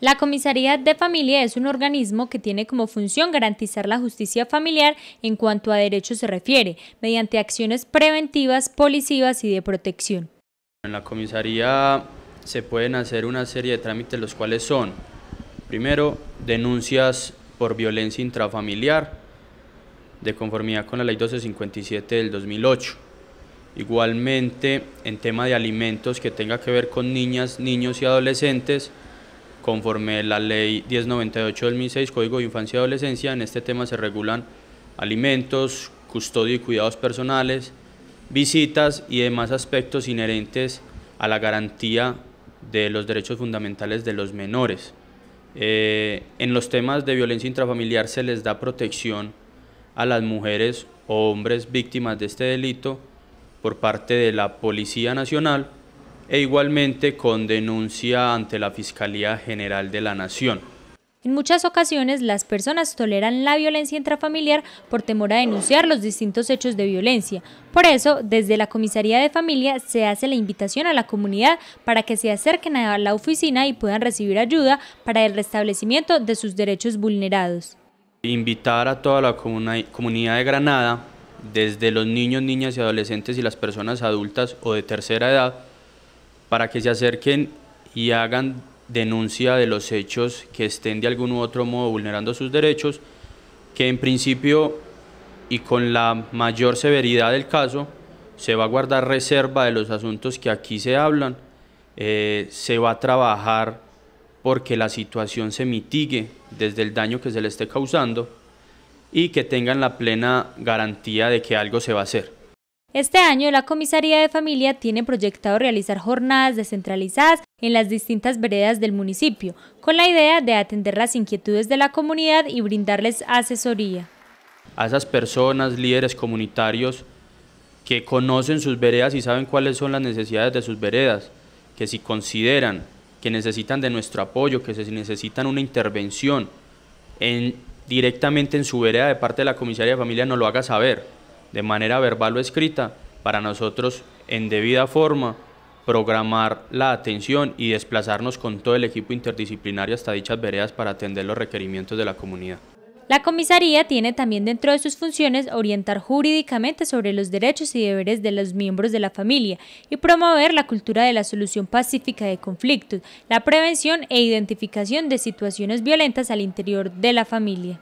La comisaría de familia es un organismo que tiene como función garantizar la justicia familiar en cuanto a derechos se refiere, mediante acciones preventivas, policivas y de protección. En la comisaría se pueden hacer una serie de trámites los cuales son, primero, denuncias por violencia intrafamiliar de conformidad con la ley 1257 del 2008. Igualmente, en tema de alimentos que tenga que ver con niñas, niños y adolescentes, Conforme la ley 1098 del 2006, Código de Infancia y Adolescencia, en este tema se regulan alimentos, custodia y cuidados personales, visitas y demás aspectos inherentes a la garantía de los derechos fundamentales de los menores. Eh, en los temas de violencia intrafamiliar se les da protección a las mujeres o hombres víctimas de este delito por parte de la Policía Nacional e igualmente con denuncia ante la Fiscalía General de la Nación. En muchas ocasiones las personas toleran la violencia intrafamiliar por temor a denunciar los distintos hechos de violencia. Por eso, desde la Comisaría de Familia se hace la invitación a la comunidad para que se acerquen a la oficina y puedan recibir ayuda para el restablecimiento de sus derechos vulnerados. Invitar a toda la comunidad de Granada, desde los niños, niñas y adolescentes y las personas adultas o de tercera edad, para que se acerquen y hagan denuncia de los hechos que estén de algún u otro modo vulnerando sus derechos, que en principio y con la mayor severidad del caso se va a guardar reserva de los asuntos que aquí se hablan, eh, se va a trabajar porque la situación se mitigue desde el daño que se le esté causando y que tengan la plena garantía de que algo se va a hacer. Este año la Comisaría de Familia tiene proyectado realizar jornadas descentralizadas en las distintas veredas del municipio, con la idea de atender las inquietudes de la comunidad y brindarles asesoría. A esas personas, líderes comunitarios que conocen sus veredas y saben cuáles son las necesidades de sus veredas, que si consideran que necesitan de nuestro apoyo, que si necesitan una intervención directamente en su vereda de parte de la Comisaría de Familia, nos lo haga saber de manera verbal o escrita, para nosotros en debida forma programar la atención y desplazarnos con todo el equipo interdisciplinario hasta dichas veredas para atender los requerimientos de la comunidad. La comisaría tiene también dentro de sus funciones orientar jurídicamente sobre los derechos y deberes de los miembros de la familia y promover la cultura de la solución pacífica de conflictos, la prevención e identificación de situaciones violentas al interior de la familia.